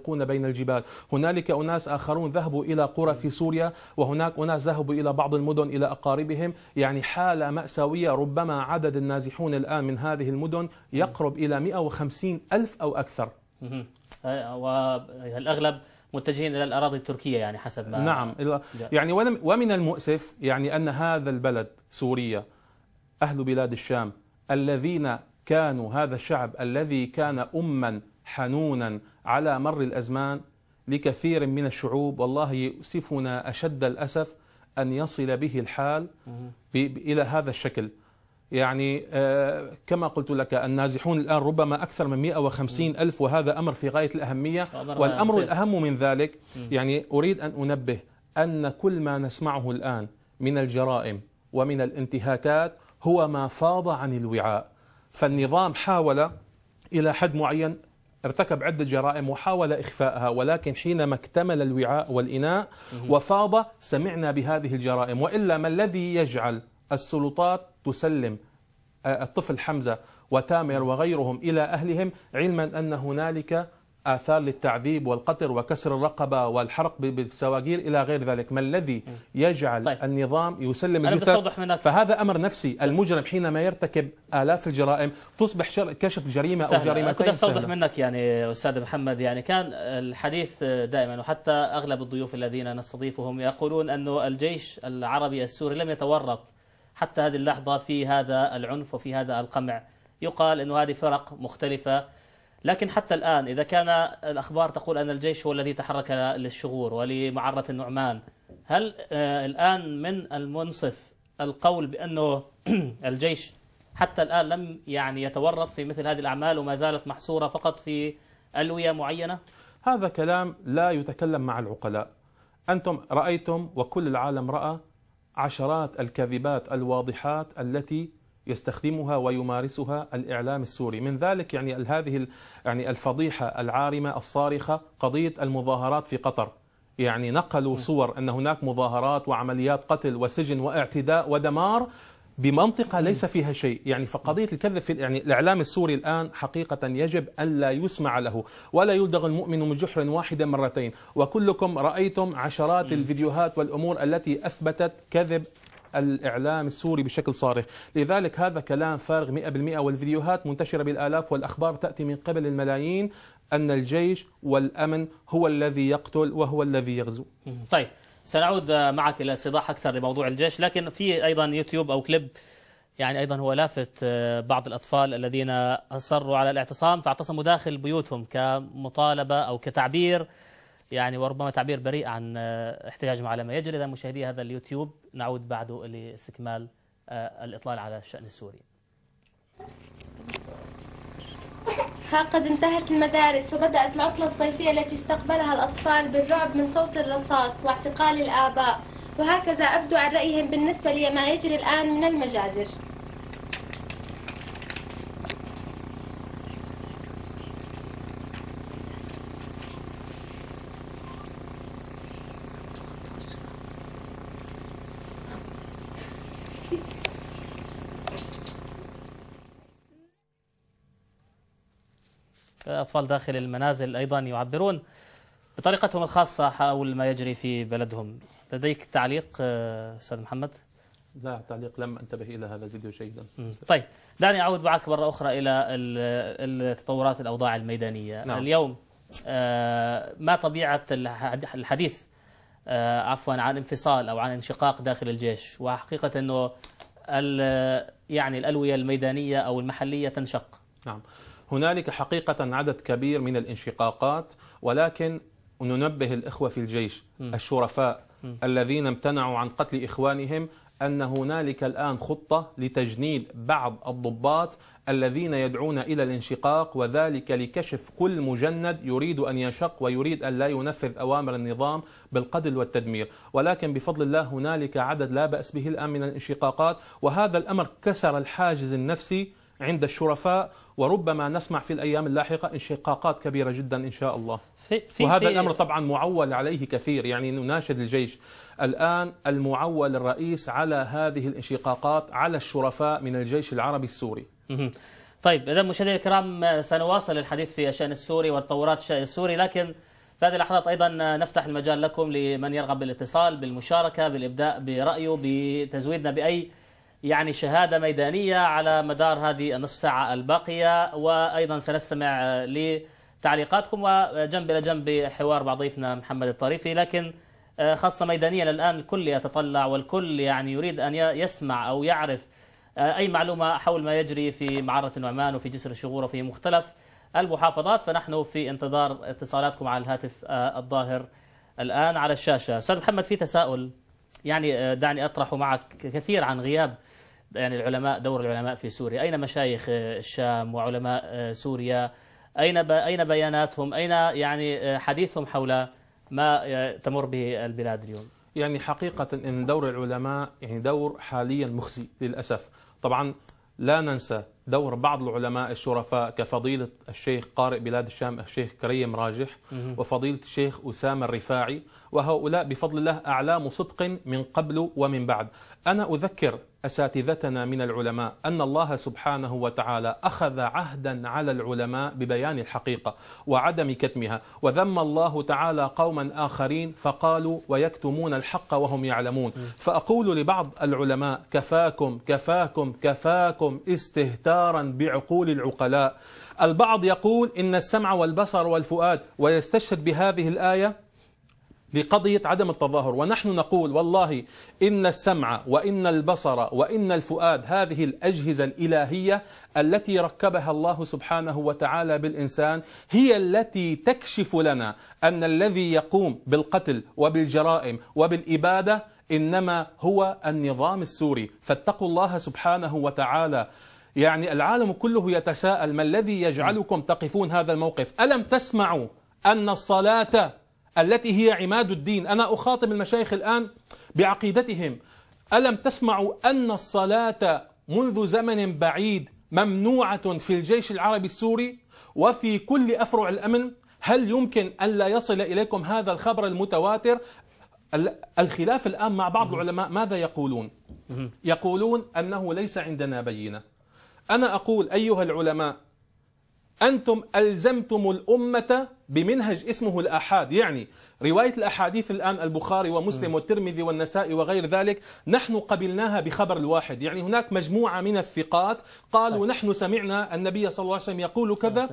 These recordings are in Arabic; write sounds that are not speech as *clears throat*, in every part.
يكون بين الجبال هنالك أناس آخرون ذهبوا إلى قرى في سوريا وهناك أناس ذهبوا إلى بعض المدن إلى أقاربهم يعني حالة مأساوية ربما عدد النازحون الآن من هذه المدن يقرب إلى 150 ألف أو أكثر والأغلب متجهين الى الاراضي التركيه يعني حسب ما نعم يعني ومن المؤسف يعني ان هذا البلد سوريا اهل بلاد الشام الذين كانوا هذا الشعب الذي كان اما حنونا على مر الأزمان لكثير من الشعوب والله يؤسفنا أشد الأسف أن يصل به الحال إلى هذا الشكل يعني آه، كما قلت لك النازحون الآن ربما أكثر من 150 ألف وهذا أمر في غاية الأهمية والأمر الأهم من ذلك يعني أريد أن أنبه أن كل ما نسمعه الآن من الجرائم ومن الانتهاكات هو ما فاض عن الوعاء فالنظام حاول إلى حد معين ارتكب عدة جرائم وحاول إخفائها ولكن حينما اكتمل الوعاء والإناء وفاض سمعنا بهذه الجرائم وإلا ما الذي يجعل السلطات تسلم آه، الطفل حمزة وتامر وغيرهم إلى أهلهم علما أن هنالك آثار للتعذيب والقطر وكسر الرقبة والحرق بالسواقير إلى غير ذلك ما الذي يجعل طيب. النظام يسلم الجثث فهذا أمر نفسي المجرم حينما يرتكب آلاف الجرائم تصبح شر كشف جريمة سهل. أو جريمتين كنت أستوضح منك يعني أستاذ محمد يعني كان الحديث دائما وحتى أغلب الضيوف الذين نستضيفهم يقولون أن الجيش العربي السوري لم يتورط حتى هذه اللحظة في هذا العنف وفي هذا القمع يقال أن هذه فرق مختلفة لكن حتى الآن إذا كان الأخبار تقول أن الجيش هو الذي تحرك للشغور ولمعرة النعمان هل آه، الآن من المنصف القول بأنه *clears throat* الجيش حتى الآن لم يعني يتورط في مثل هذه الأعمال وما زالت محصورة فقط في ألوية معينة؟ هذا كلام لا يتكلم مع العقلاء أنتم رأيتم وكل العالم رأى عشرات الكذبات الواضحات التي يستخدمها ويمارسها الاعلام السوري من ذلك يعني هذه يعني الفضيحه العارمه الصارخه قضيه المظاهرات في قطر يعني نقلوا صور ان هناك مظاهرات وعمليات قتل وسجن واعتداء ودمار بمنطقه ليس فيها شيء يعني فقضيه الكذب في يعني الاعلام السوري الان حقيقه يجب ان لا يسمع له ولا يلدغ المؤمن من جحر واحده مرتين وكلكم رايتم عشرات الفيديوهات والامور التي اثبتت كذب الإعلام السوري بشكل صارخ لذلك هذا كلام فارغ 100% والفيديوهات منتشرة بالآلاف والأخبار تأتي من قبل الملايين أن الجيش والأمن هو الذي يقتل وهو الذي يغزو طيب سنعود معك إلى سباق أكثر لموضوع الجيش لكن في أيضا يوتيوب أو كليب يعني أيضا هو لافت آه، بعض الأطفال الذين أصروا على الاعتصام فاعتصموا داخل بيوتهم كمطالبة أو كتعبير يعني وربما تعبير بريء عن آه، احتجاجهم على ما يجري إذا مشاهدي هذا اليوتيوب نعود بعده لاستكمال آه، الإطلال على الشأن السوري ها قد انتهت المدارس وبدأت العطلة الصيفية التي استقبلها الأطفال بالرعب من صوت الرصاص واعتقال الآباء وهكذا أبدو عن رأيهم بالنسبة لما يجري الآن من المجازر أطفال داخل المنازل أيضا يعبرون بطريقتهم الخاصة حول ما يجري في بلدهم لديك تعليق آه، أستاذ محمد؟ لا تعليق لم أنتبه إلى هذا الفيديو جيدا طيب دعني أعود معك مرة أخرى إلى التطورات الأوضاع الميدانية نعم. اليوم آه، ما طبيعة الحديث آه، عفوا عن انفصال أو عن انشقاق داخل الجيش وحقيقة أنه يعني الألوية الميدانية أو المحلية تنشق نعم هنالك حقيقة عدد كبير من الانشقاقات ولكن ننبه الإخوة في الجيش الشرفاء الذين امتنعوا عن قتل إخوانهم أن هنالك الآن خطة لتجنيد بعض الضباط الذين يدعون إلى الانشقاق وذلك لكشف كل مجند يريد أن ينشق ويريد أن لا ينفذ أوامر النظام بالقتل والتدمير ولكن بفضل الله هنالك عدد لا بأس به الآن من الانشقاقات وهذا الأمر كسر الحاجز النفسي عند الشرفاء وربما نسمع في الأيام اللاحقة انشقاقات كبيرة جدا إن شاء الله في في وهذا الأمر طبعا معول عليه كثير يعني نناشد الجيش الآن المعول الرئيس على هذه الانشقاقات على الشرفاء من الجيش العربي السوري طيب إذا مشاهدينا الكرام سنواصل الحديث في الشأن السوري وتطورات الشأن السوري لكن في هذه اللحظات أيضا نفتح المجال لكم لمن يرغب بالاتصال بالمشاركة بالإبداء برأيه بتزويدنا بأي يعني شهادة ميدانية على مدار هذه النصف ساعة الباقية وأيضا سنستمع لتعليقاتكم وجنب إلى جنب حوار مع ضيفنا محمد الطريفي لكن آه، خاصة ميدانيا الآن الكل يتطلع والكل يعني يريد أن يسمع أو يعرف آه، أي معلومة حول ما يجري في معرة النعمان وفي جسر الشغور وفي مختلف المحافظات فنحن في انتظار اتصالاتكم على الهاتف آه، الظاهر الآن على الشاشة أستاذ محمد في تساؤل يعني آه، دعني أطرح معك كثير عن غياب يعني العلماء دور العلماء في سوريا أين مشايخ آه، الشام وعلماء آه، سوريا أين أين بياناتهم أين يعني حديثهم حول ما تمر به البلاد اليوم يعني حقيقة أن دور العلماء يعني دور حاليا مخزي للأسف طبعا لا ننسى دور بعض العلماء الشرفاء كفضيلة الشيخ قارئ بلاد الشام الشيخ كريم راجح وفضيلة الشيخ أسامة الرفاعي وهؤلاء بفضل الله أعلام صدق من قبل ومن بعد أنا أذكر اساتذتنا من العلماء ان الله سبحانه وتعالى اخذ عهدا على العلماء ببيان الحقيقه وعدم كتمها وذم الله تعالى قوما اخرين فقالوا ويكتمون الحق وهم يعلمون فاقول لبعض العلماء كفاكم كفاكم كفاكم استهتارا بعقول العقلاء البعض يقول ان السمع والبصر والفؤاد ويستشهد بهذه الايه لقضية عدم التظاهر ونحن نقول والله إن السمع وإن البصر وإن الفؤاد هذه الأجهزة الإلهية التي ركبها الله سبحانه وتعالى بالإنسان هي التي تكشف لنا أن الذي يقوم بالقتل وبالجرائم وبالإبادة إنما هو النظام السوري فاتقوا الله سبحانه وتعالى يعني العالم كله يتساءل ما الذي يجعلكم تقفون هذا الموقف ألم تسمعوا أن الصلاة التي هي عماد الدين أنا أخاطب المشايخ الآن بعقيدتهم ألم تسمعوا أن الصلاة منذ زمن بعيد ممنوعة في الجيش العربي السوري وفي كل أفرع الأمن هل يمكن أن لا يصل إليكم هذا الخبر المتواتر الخلاف الآن مع بعض العلماء ماذا يقولون يقولون أنه ليس عندنا بينة أنا أقول أيها العلماء أنتم ألزمتم الأمة بمنهج اسمه الآحاد يعني رواية الأحاديث الآن البخاري ومسلم والترمذي والنسائي وغير ذلك نحن قبلناها بخبر الواحد يعني هناك مجموعة من الثقات قالوا طيب. نحن سمعنا النبي صلى الله عليه وسلم يقول كذا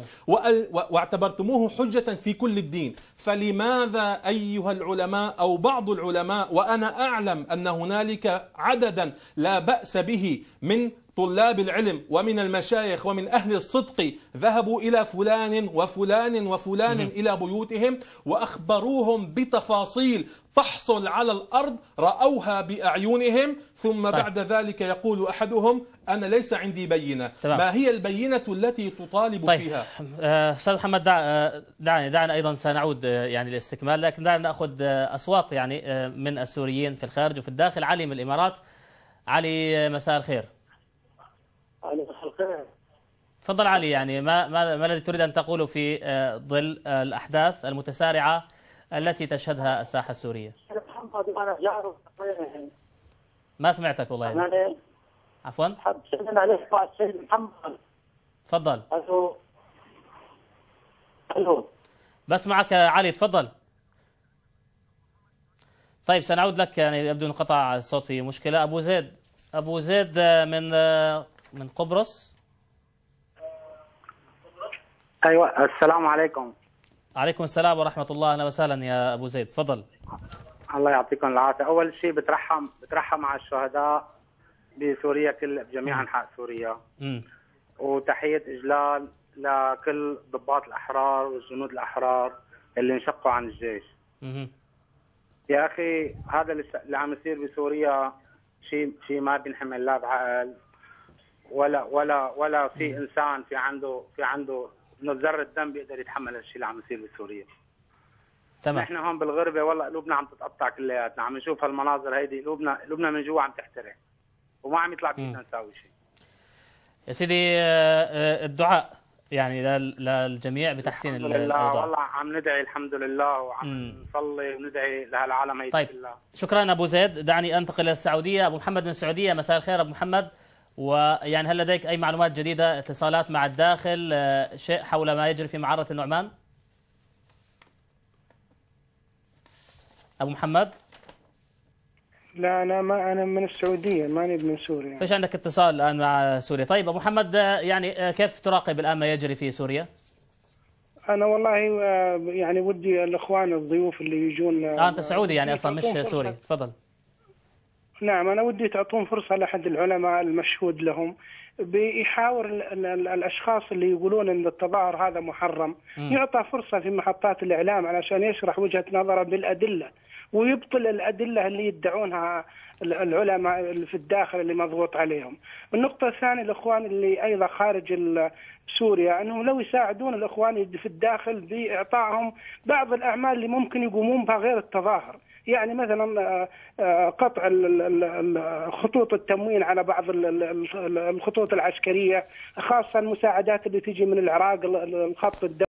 واعتبرتموه حجة في كل الدين فلماذا أيها العلماء أو بعض العلماء وأنا أعلم أن هنالك عددا لا بأس به من طلاب العلم ومن المشايخ ومن أهل الصدق ذهبوا إلى فلان وفلان وفلان إلى بيوتهم وأخبروهم بتفاصيل تحصل على الأرض رأوها بأعينهم ثم طيب. بعد ذلك يقول أحدهم أنا ليس عندي بينة تمام. ما هي البينة التي تطالب طيب. فيها آه، أستاذ محمد دع... آه، دعني دعنا أيضا سنعود آه، يعني لاستكمال لكن دعنا نأخذ أصوات يعني من السوريين في الخارج وفي الداخل علي من الإمارات علي مساء الخير تفضل علي يعني ما ما, ما الذي تريد ان تقوله في آه، ظل آه، الاحداث المتسارعه التي تشهدها الساحه السوريه؟ ما سمعتك والله يعني. عفوا؟ تفضل الو بسمعك علي تفضل طيب سنعود لك يعني يبدو انقطع الصوت في مشكله ابو زيد ابو زيد آه، من من قبرص ايوه السلام عليكم عليكم السلام ورحمه الله اهلا وسهلا يا ابو زيد تفضل الله يعطيكم العافيه اول شيء بترحم بترحم على الشهداء بسوريا كل بجميع انحاء سوريا امم وتحيه اجلال لكل ضباط الاحرار والجنود الاحرار اللي انشقوا عن الجيش مم. يا اخي هذا اللي عم يصير بسوريا شيء شيء ما بينحمل لا بعقل ولا ولا ولا في انسان في عنده في عنده انه ذره دم بيقدر يتحمل الشيء اللي عم يصير بسوريا تمام نحن هون بالغربه والله قلوبنا عم تتقطع كلياتنا عم نشوف هالمناظر هيدي قلوبنا قلوبنا من جوا عم تحترق وما عم يطلع فينا نساوي شيء يا سيدي آه، آه، الدعاء يعني للجميع بتحسين الحمد لله والله عم ندعي الحمد لله وعم نصلي وندعي لهالعالم هيدي طيب الله. شكرا ابو زيد دعني انتقل للسعوديه ابو محمد من السعوديه مساء الخير ابو محمد ويعني هل لديك أي معلومات جديدة اتصالات مع الداخل آه، شيء حول ما يجري في معره النعمان أبو محمد لا انا ما انا من السعوديه ماني من سوريا يعني. فيش عندك اتصال الان مع سوريا طيب ابو محمد آه، يعني آه، كيف تراقب الان ما يجري في سوريا انا والله يعني ودي الاخوان الضيوف اللي يجون آه انت سعودي يعني اصلا مش سوري تفضل نعم أنا ودي تعطون فرصة لأحد العلماء المشهود لهم بيحاور الاشخاص اللي يقولون ان التظاهر هذا محرم م. يعطى فرصه في محطات الاعلام علشان يشرح وجهه نظره بالادله ويبطل الادله اللي يدعونها العلماء في الداخل اللي مضغوط عليهم. النقطه الثانيه الاخوان اللي ايضا خارج سوريا انهم لو يساعدون الاخوان في الداخل باعطائهم بعض الاعمال اللي ممكن يقومون بها غير التظاهر. يعني مثلا آه، آه، قطع خطوط التموين على بعض الخطوط العسكريه خاصه المساعدات اللي تجي من العراق الخط الدولي